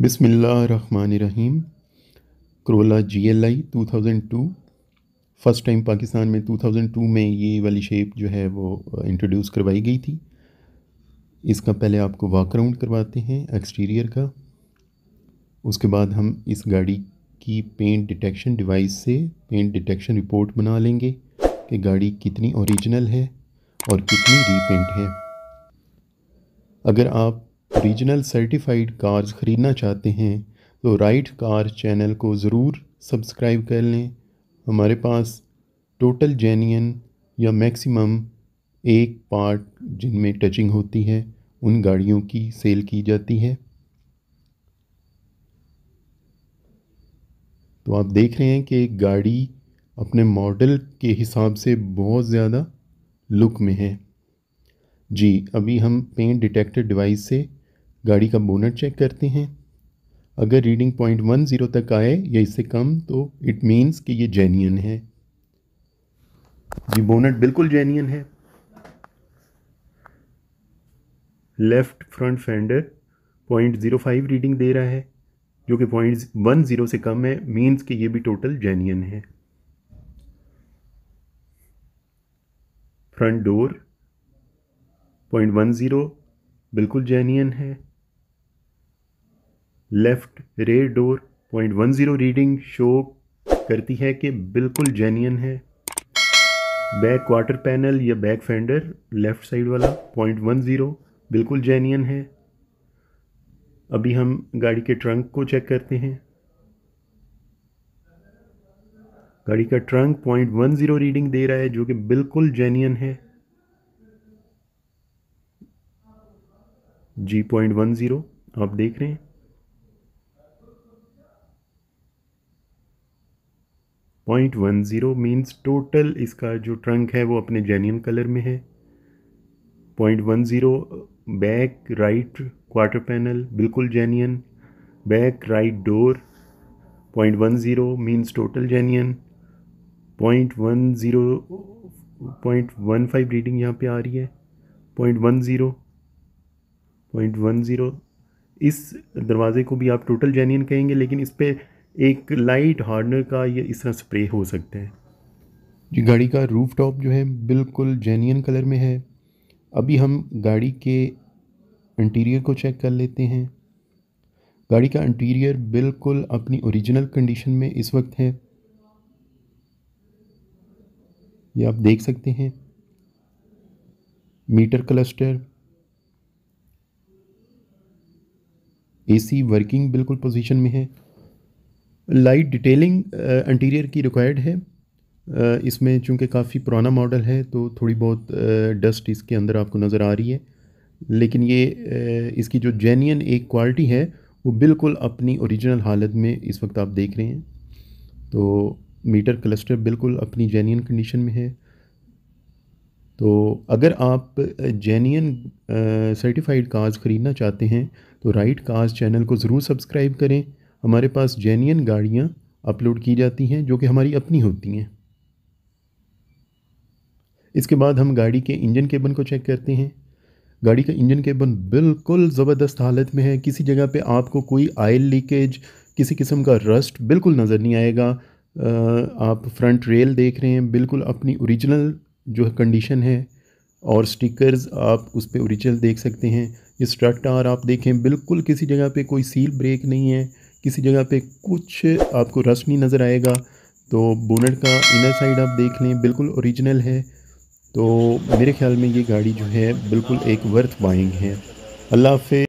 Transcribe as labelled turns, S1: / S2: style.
S1: Rahim Corolla G L I two thousand two first time Pakistan में 2002 में ये वाली शेप जो है वो इंट्रोड्यूस uh, करवाई गई थी इसका पहले आपको वॉक राउंड करवाते हैं एक्सटीरियर का उसके बाद हम इस गाड़ी की पेंट डिटेक्शन डिवाइस से पेंट डिटेक्शन रिपोर्ट बना लेंगे कि गाड़ी कितनी ओरिजिनल है और कितनी रीपेंट है अगर आप रीजनल सर्टिफाइड कार्स ख़रीदना चाहते हैं तो राइट कार चैनल को ज़रूर सब्सक्राइब कर लें हमारे पास टोटल जेनियन या मैक्सिमम एक पार्ट जिनमें टचिंग होती है उन गाड़ियों की सेल की जाती है तो आप देख रहे हैं कि गाड़ी अपने मॉडल के हिसाब से बहुत ज़्यादा लुक में है जी अभी हम पेंट डिटेक्टर डिवाइस से गाड़ी का बोनट चेक करते हैं अगर रीडिंग पॉइंट वन ज़ीरो तक आए या इससे कम तो इट मीन्स कि ये जेन्यन है जी बोनट बिल्कुल जेन्यन है left front fender point zero five reading दे रहा है जो कि पॉइंट वन ज़ीरो से कम है मीन्स कि ये भी टोटल जेन्यन है front door point one zero बिल्कुल जेन्यन है left rear door point one zero reading show करती है कि बिल्कुल जेन्यन है बैक क्वार्टर पैनल या बैक फेंडर लेफ़्ट साइड वाला पॉइंट वन ज़ीरो बिल्कुल जेन्यन है अभी हम गाड़ी के ट्रंक को चेक करते हैं गाड़ी का trunk point one zero reading दे रहा है जो कि बिल्कुल जेन्यन है जी पॉइंट वन ज़ीरो आप देख रहे हैं point one zero means total इसका जो ट्रंक है वो अपने जेन्यन कलर में है point one zero back right quarter panel बिल्कुल genuine back right door point one zero means total genuine point one zero point one five reading यहाँ पे आ रही है point one zero point one zero इस दरवाज़े को भी आप टोटल जेनियन कहेंगे लेकिन इस पर एक लाइट हार्डनर का या इस तरह स्प्रे हो सकता है जी गाड़ी का रूफ टॉप जो है बिल्कुल जेन्यन कलर में है अभी हम गाड़ी के इंटीरियर को चेक कर लेते हैं गाड़ी का इंटीरियर बिल्कुल अपनी ओरिजिनल कंडीशन में इस वक्त है ये आप देख सकते हैं मीटर क्लस्टर एसी वर्किंग बिल्कुल पोजीशन में है लाइट डिटेलिंग इंटीरियर की रिक्वायर्ड है इसमें चूंकि काफ़ी पुराना मॉडल है तो थोड़ी बहुत डस्ट इसके अंदर आपको नज़र आ रही है लेकिन ये इसकी जो जेन्यन एक क्वालिटी है वो बिल्कुल अपनी ओरिजिनल हालत में इस वक्त आप देख रहे हैं तो मीटर क्लस्टर बिल्कुल अपनी जेन्यन कंडीशन में है तो अगर आप जेन्यन सर्टिफाइड कार्स ख़रीदना चाहते हैं तो राइट कार्स चैनल को ज़रूर सब्सक्राइब करें हमारे पास जैनियन गाड़ियाँ अपलोड की जाती हैं जो कि हमारी अपनी होती हैं इसके बाद हम गाड़ी के इंजन केबन को चेक करते हैं गाड़ी का इंजन केबन बिल्कुल ज़बरदस्त हालत में है किसी जगह पे आपको कोई आयल लीकेज किसी किस्म का रस्ट बिल्कुल नज़र नहीं आएगा आप फ्रंट रेल देख रहे हैं बिल्कुल अपनी ओरिजिनल जो है कंडीशन है और स्टिकर्स आप उस पर ओरिजिनल देख सकते हैं ये स्ट्रट आप देखें बिल्कुल किसी जगह पे कोई सील ब्रेक नहीं है किसी जगह पे कुछ आपको रस नहीं नज़र आएगा तो बोनेट का इनर साइड आप देख लें बिल्कुल ओरिजिनल है तो मेरे ख्याल में ये गाड़ी जो है बिल्कुल एक वर्थ बाइंग है अल्लाह हाफ